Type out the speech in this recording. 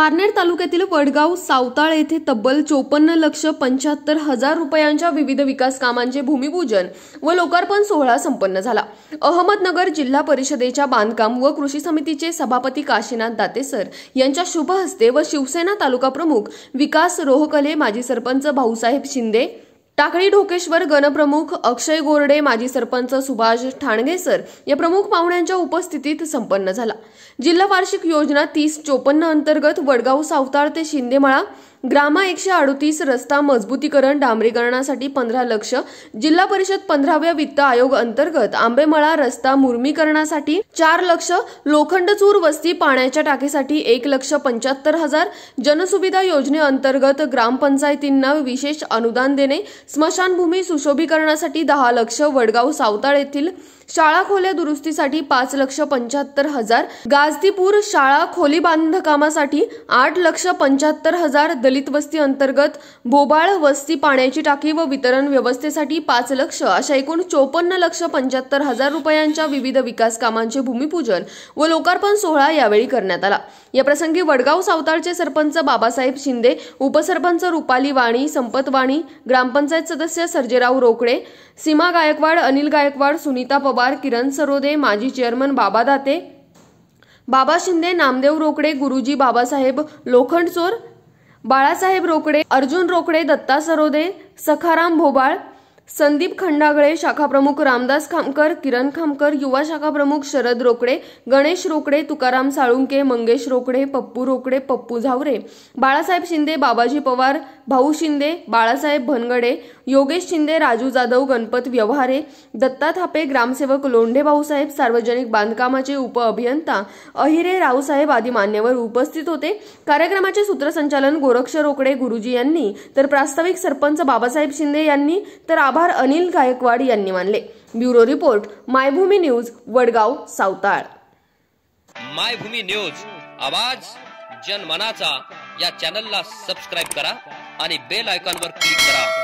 पारनेर तालुक्यातील वडगाव सावताळ येथे तब्बल चोपन्न लक्ष पंच्याहत्तर हजार रुपयांच्या विविध विकास कामांचे भूमिपूजन व लोकार्पण सोहळा संपन्न झाला अहमदनगर जिल्हा परिषदेच्या बांधकाम व कृषी समितीचे सभापती काशीनाथ दातेसर यांच्या शुभ हस्ते व शिवसेना तालुका प्रमुख विकास रोहकले माजी सरपंच भाऊसाहेब शिंदे टाकळी ढोकेश्वर गणप्रमुख अक्षय गोरडे माजी सरपंच सुभाष ठाणगेसर या प्रमुख पाहुण्यांच्या उपस्थितीत संपन्न झाला जिल्हा वार्षिक योजना तीस चोपन्न अंतर्गत वडगाव सावताळ ते शिंदेमाळा ग्रामा एकशे अडतीस रस्ता मजबूतीकरण डांबरीकरणासाठी पंधरा लक्ष जिल्हा परिषद पंधराव्या वित्त आयोग अंतर्गत आंबेमळा रस्ता मुर्मीकरणासाठी चार लक्ष लोखंडचूर वस्ती पाण्याच्या टाकीसाठी एक लक्ष पंच्याहत्तर हजार जनसुविधा योजनेअंतर्गत ग्रामपंचायतींना विशेष अनुदान देणे स्मशानभूमी सुशोभीकरणासाठी दहा लक्ष वडगाव सावताळ येथील शाळा खोल्या दुरुस्तीसाठी पाच लक्ष पंच्याहत्तर हजार गाजतीपूर शाळा खोली बांधकामासाठी आठ लक्ष पंच्याहत्तर हजार दलित वस्ती अंतर्गत भोबाळ वस्ती पाण्याची टाकी व वितरण व्यवस्थेसाठी पाच लक्ष अशा एकूण चोपन्न लक्ष पंच्याहत्तर हजार रुपयांच्या विविध विकास कामांचे भूमिपूजन व लोकार्पण सोहळा यावेळी करण्यात आला या प्रसंगी वडगाव सावताळचे सरपंच बाबासाहेब शिंदे उपसरपंच रुपाली वाणी संपत वाणी ग्रामपंचायत सदस्य सर्जेराव रोकडे सीमा गायकवाड अनिल गायकवाड सुनीता पवार किरण सरोदे माजी चेअरमन बाबा दाते बाबा शिंदे नामदेव रोकडे गुरुजी बाबासाहेब लोखंडचोर बाळासाहेब रोकडे अर्जुन रोकडे दत्ता सरोदे सखाराम भोबाळ संदीप खंडागळे शाखाप्रमुख रामदास खामकर किरण खामकर युवा शाखाप्रमुख शरद रोकडे गणेश रोकडे तुकाराम साळुंके मंगेश रोकडे पप्पू रोकडे पप्पू झावरे बाळासाहेब शिंदे बाबाजी पवार भाऊ शिंदे बाळासाहेब भनगडे योगेश शिंदे राजू जाधव गणपत व्यवहारे दत्ता थापे ग्रामसेवक लोंढे भाऊसाहेब सार्वजनिक बांधकामाचे उप अभियंता अहिरे रावसाहेब आदी मान्यवर उपस्थित होते कार्यक्रमाचे सूत्रसंचालन गोरक्ष रोकडे गुरुजी यांनी तर प्रास्ताविक सरपंच बाबासाहेब शिंदे यांनी तर आभार अनिल गायकवाड यांनी मानले bureau report Maybhumi news Vadgaon Savtal Maybhumi news आवाज जनमनाचा या चॅनलला सबस्क्राईब करा आणि बेल आयकॉनवर क्लिक करा